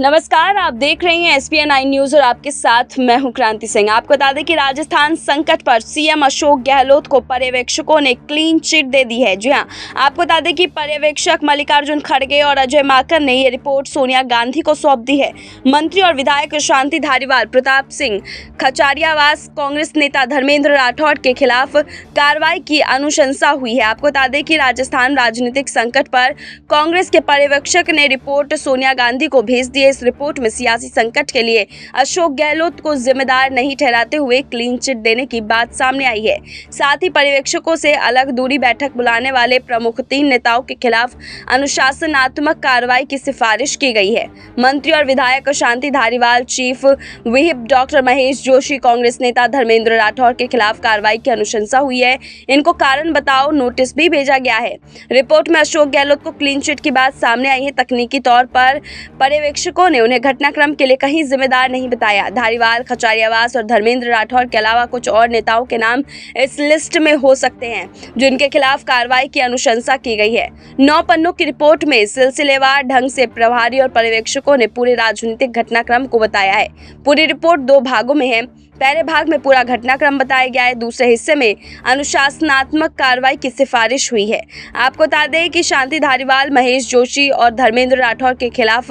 नमस्कार आप देख रहे हैं S P N I news और आपके साथ मैं हूं क्रांति सिंह आपको बता दें कि राजस्थान संकट पर सीएम अशोक गहलोत को पर्यवेक्षकों ने क्लीन चिट दे दी है जी हां आपको बता दें कि पर्यवेक्षक मल्लिकार्जुन खड़गे और अजय माकर ने ये रिपोर्ट सोनिया गांधी को सौंप दी है मंत्री और विधायक शांति धारीवाल प्रताप सिंह खचारियावास कांग्रेस नेता धर्मेंद्र राठौड़ के खिलाफ कार्रवाई की अनुशंसा हुई है आपको बता दें कि राजस्थान राजनीतिक संकट पर कांग्रेस के पर्यवेक्षक ने रिपोर्ट सोनिया गांधी को भेज दी है इस रिपोर्ट में सियासी संकट के लिए अशोक गहलोत को जिम्मेदार नहीं ठहराते हुए क्लीन चिट देने की बात सामने आई है साथ ही पर्यवेक्षकों से अलग दूरी बैठक बुलाने वाले प्रमुख तीन नेताओं के खिलाफ अनुशासनात्मक कार्रवाई की सिफारिश की गई है मंत्री और विधायक Shanti Dhariwal chief whip doctor Mahesh Joshi Congress नेता धर्मेंद्र राठौर के खिलाफ कार्रवाई की अनुशंसा हुई है इनको कारण बताओ नोटिस भी भेजा गया है रिपोर्ट में अशोक गहलोत को क्लीन चिट की बात सामने आई है तकनीकी तौर पर पर्यवेक्षक शिक्षकों ने उन्हें घटनाक्रम के लिए कहीं जिम्मेदार नहीं बताया धारीवाल खचारियावास और धर्मेंद्र राठौर के अलावा कुछ और नेताओं के नाम इस लिस्ट में हो सकते हैं जिनके खिलाफ कार्रवाई की अनुशंसा की गई है नौ पन्नों की रिपोर्ट में सिलसिलेवार ढंग से प्रभारी और पर्यवेक्षकों ने पूरे राजनीतिक घटनाक्रम को बताया है पूरी रिपोर्ट दो भागों में है पहले भाग में पूरा घटनाक्रम बताया गया है दूसरे हिस्से में अनुशासनात्मक कार्रवाई की सिफारिश हुई है आपको बता दें कि शांति धारीवाल महेश जोशी और धर्मेंद्र राठौर के खिलाफ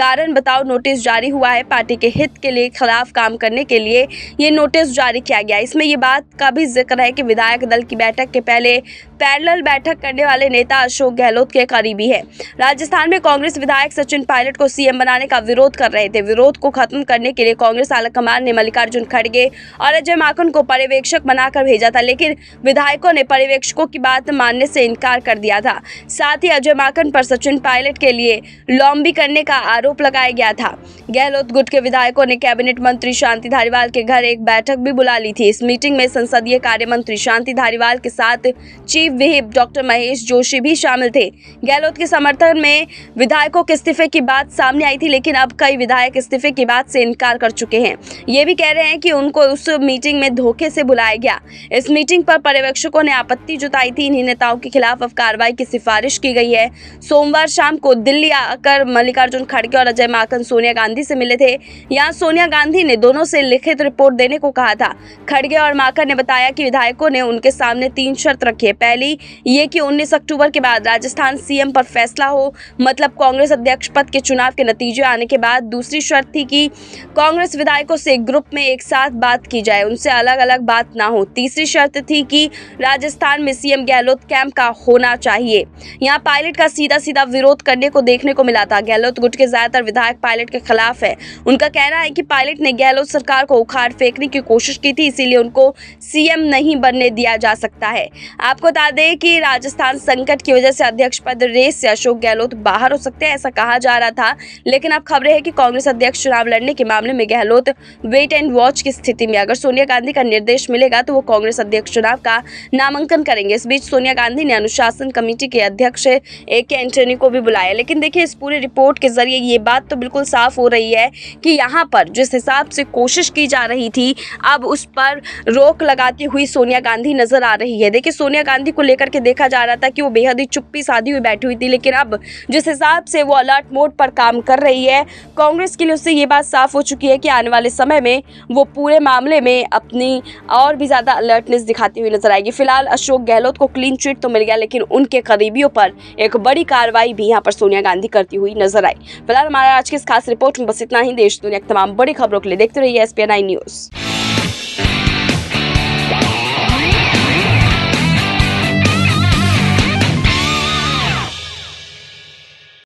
कारण बताओ नोटिस जारी हुआ है पार्टी के हित के लिए खिलाफ काम करने के लिए ये नोटिस जारी किया गया इसमें ये बात का भी जिक्र है कि विधायक दल की बैठक के पहले पैरल बैठक करने वाले नेता अशोक गहलोत के करीबी है राजस्थान में कांग्रेस विधायक सचिन पायलट को सीएम बनाने का विरोध कर रहे थे विरोध को खत्म करने के लिए कांग्रेस आलाकमान ने मल्लिकार्जुन खड़गे और अजय माकन को पर्यवेक्षक बनाकर भेजा था लेकिन विधायकों ने पर्यवेक्षकों की बात मानने से इनकार कर दिया था साथ ही अजय माकन पर सचिन पायलट के लिए लॉम्बी करने का आरोप लगाया गया था गहलोत गुट के विधायकों ने कैबिनेट मंत्री शांति धारीवाल के घर एक बैठक भी बुला ली थी इस मीटिंग में संसदीय कार्य मंत्री शांति धारीवाल के साथ chief chief whip doctor Mahesh Joshi भी शामिल थे गहलोत के समर्थन में विधायकों के इस्तीफे की बात सामने आई थी लेकिन अब कई विधायक इस्तीफे की बात से इनकार कर चुके हैं ये भी कह रहे हैं कि उनको उस मीटिंग में धोखे से बुलाया गया इस मीटिंग पर पर्यवेक्षकों ने आपत्ति जुताई थी इन्हीं नेताओं के खिलाफ अब कार्रवाई की सिफारिश की गई है सोमवार शाम को दिल्ली आकर मल्लिकार्जुन खड़गे और अजय माकन सोनिया गांधी से मिले थे यहाँ सोनिया गांधी ने दोनों से लिखित रिपोर्ट देने को कहा था खड़गे और माकन ने बताया कि विधायकों ने उनके सामने तीन शर्त रखी है पहली ये कि 19 अक्टूबर के बाद राजस्थान सीएम पर फैसला हो मतलब कांग्रेस अध्यक्ष पद के चुनाव के नतीजे आने के बाद दूसरी शर्त थी कि कांग्रेस विधायकों से ग्रुप में एक साथ बात की जाए उनसे अलग अलग बात ना हो तीसरी शर्त थी कि राजस्थान में सीएम गहलोत कैंप का होना चाहिए यहाँ पायलट का सीधा सीधा विरोध करने को देखने को मिला था गहलोत गुट के ज्यादातर विधायक पायलट के खिलाफ है उनका कहना है कि पायलट ने गहलोत सरकार को उखाड़ फेंकने की कोशिश की थी इसीलिए उनको सीएम नहीं बनने दिया जा सकता है आपको बता बता दें कि राजस्थान संकट की वजह से अध्यक्ष पद रेस से अशोक गहलोत बाहर हो सकते हैं ऐसा कहा जा रहा था लेकिन अब खबरें हैं कि कांग्रेस अध्यक्ष चुनाव लड़ने के मामले में गहलोत वेट एंड वॉच की स्थिति में अगर सोनिया गांधी का निर्देश मिलेगा तो वो कांग्रेस अध्यक्ष चुनाव का नामांकन करेंगे इस बीच सोनिया गांधी ने अनुशासन कमेटी के अध्यक्ष ए के एंटनी को भी बुलाया लेकिन देखिए इस पूरी रिपोर्ट के जरिए ये बात तो बिल्कुल साफ हो रही है कि यहाँ पर जिस हिसाब से कोशिश की जा रही थी अब उस पर रोक लगाती हुई सोनिया गांधी नजर आ रही है देखिए सोनिया गांधी को लेकर के देखा जा रहा था कि वो बेहद ही चुप्पी साधी हुई बैठी हुई थी लेकिन अब जिस हिसाब से वो अलर्ट मोड पर काम कर रही है कांग्रेस के लिए उससे ये बात साफ हो चुकी है कि आने वाले समय में वो पूरे मामले में अपनी और भी ज़्यादा अलर्टनेस दिखाती हुई नजर आएगी फिलहाल अशोक गहलोत को क्लीन चिट तो मिल गया लेकिन उनके करीबियों पर एक बड़ी कार्रवाई भी यहाँ पर सोनिया गांधी करती हुई नजर आई फिलहाल हमारा आज की इस खास रिपोर्ट में बस इतना ही देश दुनिया तमाम बड़ी खबरों के लिए देखते रहिए एस न्यूज़